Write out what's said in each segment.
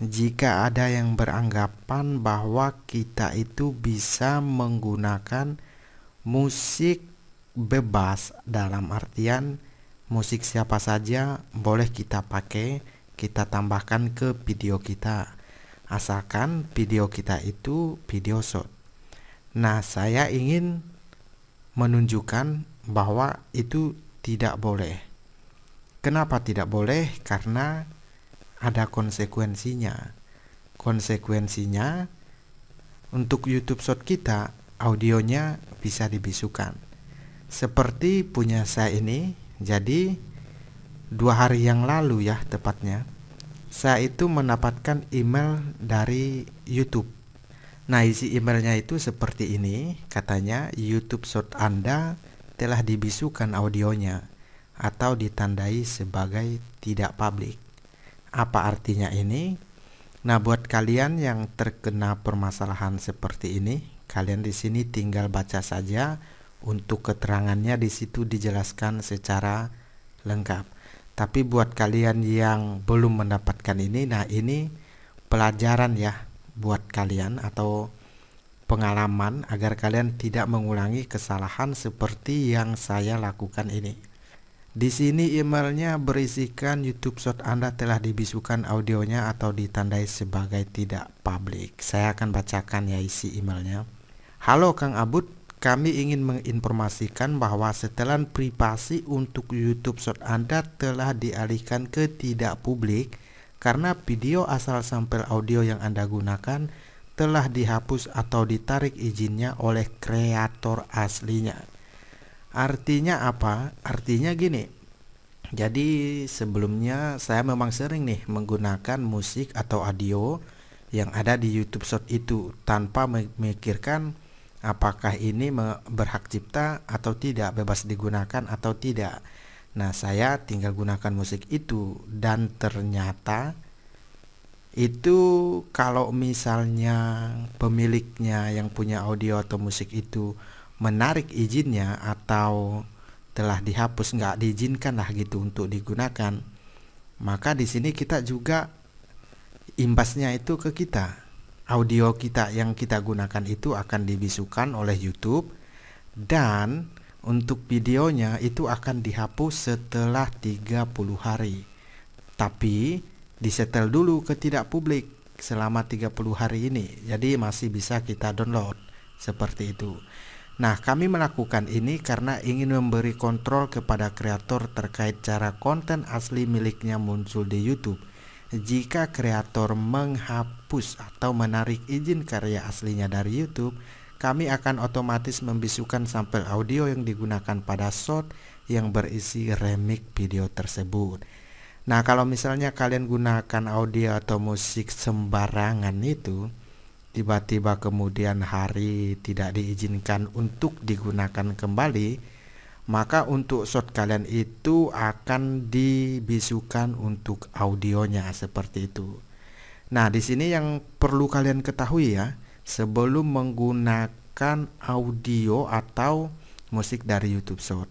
jika ada yang beranggapan bahwa kita itu bisa menggunakan musik bebas dalam artian musik siapa saja boleh kita pakai kita tambahkan ke video kita asalkan video kita itu video shot nah saya ingin menunjukkan bahwa itu tidak boleh kenapa tidak boleh karena ada konsekuensinya. Konsekuensinya untuk YouTube Short kita audionya bisa dibisukan. Seperti punya saya ini, jadi dua hari yang lalu ya tepatnya, saya itu mendapatkan email dari YouTube. Nah isi emailnya itu seperti ini, katanya YouTube Short Anda telah dibisukan audionya atau ditandai sebagai tidak publik. Apa artinya ini? Nah, buat kalian yang terkena permasalahan seperti ini, kalian di sini tinggal baca saja untuk keterangannya di situ dijelaskan secara lengkap. Tapi buat kalian yang belum mendapatkan ini, nah ini pelajaran ya buat kalian atau pengalaman agar kalian tidak mengulangi kesalahan seperti yang saya lakukan ini. Di sini emailnya berisikan YouTube Short Anda telah dibisukan audionya atau ditandai sebagai tidak publik. Saya akan bacakan ya isi emailnya. Halo Kang Abud, kami ingin menginformasikan bahwa setelan privasi untuk YouTube Short Anda telah dialihkan ke tidak publik karena video asal sampel audio yang Anda gunakan telah dihapus atau ditarik izinnya oleh kreator aslinya. Artinya apa? Artinya gini. Jadi sebelumnya saya memang sering nih menggunakan musik atau audio yang ada di YouTube Short itu tanpa memikirkan apakah ini berhak cipta atau tidak, bebas digunakan atau tidak. Nah, saya tinggal gunakan musik itu dan ternyata itu kalau misalnya pemiliknya yang punya audio atau musik itu menarik izinnya atau telah dihapus nggak diizinkan lah gitu untuk digunakan maka di sini kita juga imbasnya itu ke kita audio kita yang kita gunakan itu akan dibisukan oleh YouTube dan untuk videonya itu akan dihapus setelah 30 hari tapi disetel dulu ke tidak publik selama 30 hari ini jadi masih bisa kita download seperti itu Nah, kami melakukan ini karena ingin memberi kontrol kepada kreator terkait cara konten asli miliknya muncul di YouTube. Jika kreator menghapus atau menarik izin karya aslinya dari YouTube, kami akan otomatis membisukan sampel audio yang digunakan pada shot yang berisi remix video tersebut. Nah, kalau misalnya kalian gunakan audio atau musik sembarangan itu, tiba-tiba kemudian hari tidak diizinkan untuk digunakan kembali, maka untuk shot kalian itu akan dibisukan untuk audionya seperti itu. Nah, di sini yang perlu kalian ketahui ya, sebelum menggunakan audio atau musik dari YouTube Short.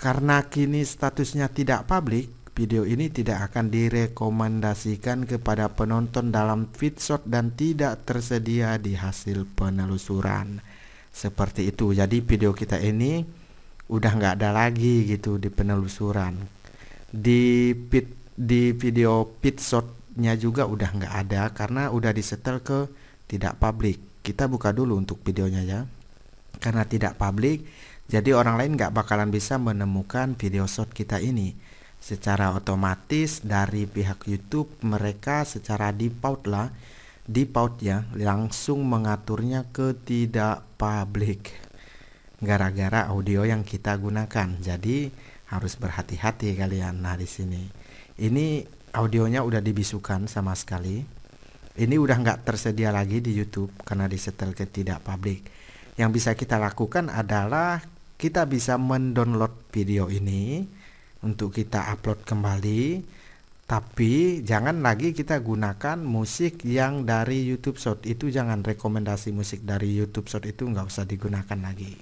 Karena kini statusnya tidak publik, Video ini tidak akan direkomendasikan kepada penonton dalam feedshot dan tidak tersedia di hasil penelusuran. Seperti itu. Jadi video kita ini udah nggak ada lagi gitu di penelusuran. Di pit di video feedshotnya juga udah nggak ada karena udah disetel ke tidak publik. Kita buka dulu untuk videonya ya. Karena tidak publik, jadi orang lain nggak bakalan bisa menemukan video shot kita ini secara otomatis dari pihak YouTube mereka secara default lah default ya langsung mengaturnya ke tidak publik gara-gara audio yang kita gunakan jadi harus berhati-hati kalian nah di sini ini audionya udah dibisukan sama sekali ini udah nggak tersedia lagi di YouTube karena disetel ke tidak publik yang bisa kita lakukan adalah kita bisa mendownload video ini untuk kita upload kembali tapi jangan lagi kita gunakan musik yang dari YouTube Short itu jangan rekomendasi musik dari YouTube Short itu nggak usah digunakan lagi.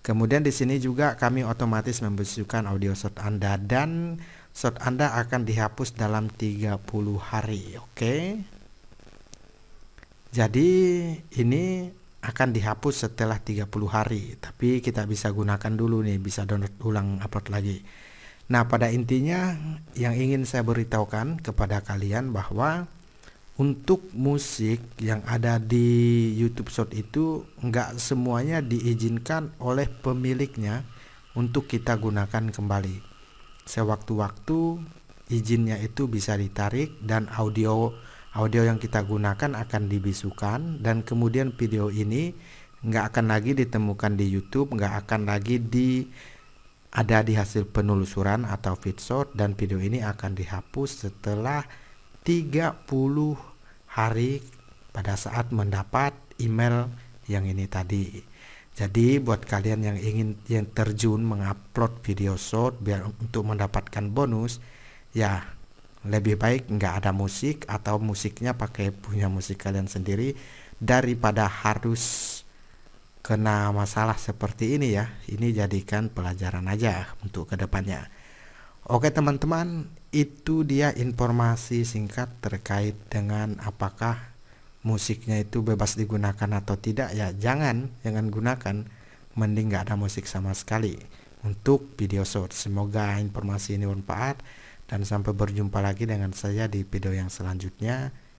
Kemudian di sini juga kami otomatis membersihkan audio short Anda dan short Anda akan dihapus dalam 30 hari, oke? Okay? Jadi ini akan dihapus setelah 30 hari, tapi kita bisa gunakan dulu nih, bisa download ulang upload lagi. Nah, pada intinya yang ingin saya beritahukan kepada kalian bahwa untuk musik yang ada di YouTube Short itu nggak semuanya diizinkan oleh pemiliknya untuk kita gunakan kembali. Sewaktu-waktu izinnya itu bisa ditarik dan audio audio yang kita gunakan akan dibisukan dan kemudian video ini nggak akan lagi ditemukan di YouTube, nggak akan lagi di ada di hasil penelusuran atau feedshot dan video ini akan dihapus setelah 30 hari pada saat mendapat email yang ini tadi jadi buat kalian yang ingin yang terjun mengupload video short biar untuk mendapatkan bonus ya lebih baik nggak ada musik atau musiknya pakai punya musik kalian sendiri daripada harus kena masalah seperti ini ya, ini jadikan pelajaran aja untuk kedepannya. Oke teman-teman, itu dia informasi singkat terkait dengan apakah musiknya itu bebas digunakan atau tidak ya. Jangan, jangan gunakan. Mending gak ada musik sama sekali untuk video short. Semoga informasi ini bermanfaat dan sampai berjumpa lagi dengan saya di video yang selanjutnya.